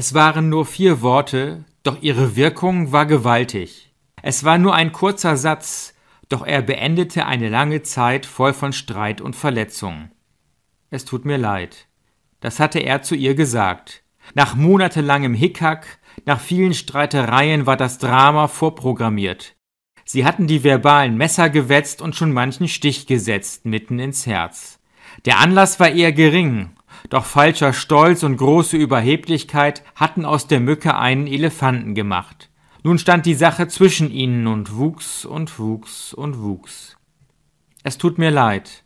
Es waren nur vier Worte, doch ihre Wirkung war gewaltig. Es war nur ein kurzer Satz, doch er beendete eine lange Zeit voll von Streit und Verletzung. Es tut mir leid. Das hatte er zu ihr gesagt. Nach monatelangem Hickhack, nach vielen Streitereien war das Drama vorprogrammiert. Sie hatten die verbalen Messer gewetzt und schon manchen Stich gesetzt mitten ins Herz. Der Anlass war eher gering, doch falscher Stolz und große Überheblichkeit hatten aus der Mücke einen Elefanten gemacht. Nun stand die Sache zwischen ihnen und wuchs und wuchs und wuchs. Es tut mir leid.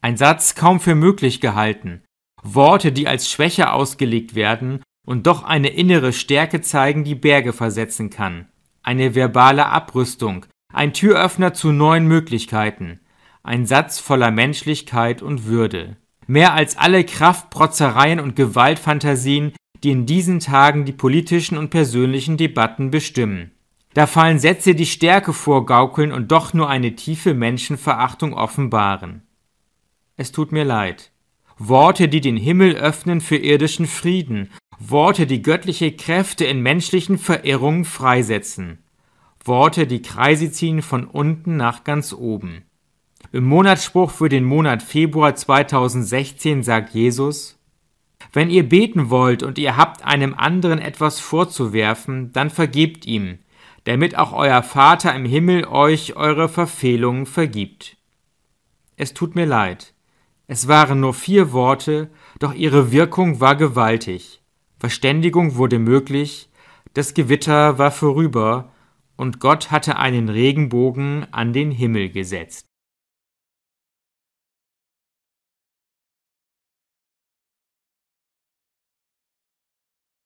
Ein Satz kaum für möglich gehalten. Worte, die als Schwäche ausgelegt werden und doch eine innere Stärke zeigen, die Berge versetzen kann. Eine verbale Abrüstung, ein Türöffner zu neuen Möglichkeiten, ein Satz voller Menschlichkeit und Würde mehr als alle Kraftprotzereien und Gewaltfantasien, die in diesen Tagen die politischen und persönlichen Debatten bestimmen. Da fallen Sätze, die Stärke vorgaukeln und doch nur eine tiefe Menschenverachtung offenbaren. Es tut mir leid. Worte, die den Himmel öffnen für irdischen Frieden, Worte, die göttliche Kräfte in menschlichen Verirrungen freisetzen, Worte, die Kreise ziehen von unten nach ganz oben. Im Monatsspruch für den Monat Februar 2016 sagt Jesus, Wenn ihr beten wollt und ihr habt einem anderen etwas vorzuwerfen, dann vergebt ihm, damit auch euer Vater im Himmel euch eure Verfehlungen vergibt. Es tut mir leid. Es waren nur vier Worte, doch ihre Wirkung war gewaltig. Verständigung wurde möglich, das Gewitter war vorüber, und Gott hatte einen Regenbogen an den Himmel gesetzt.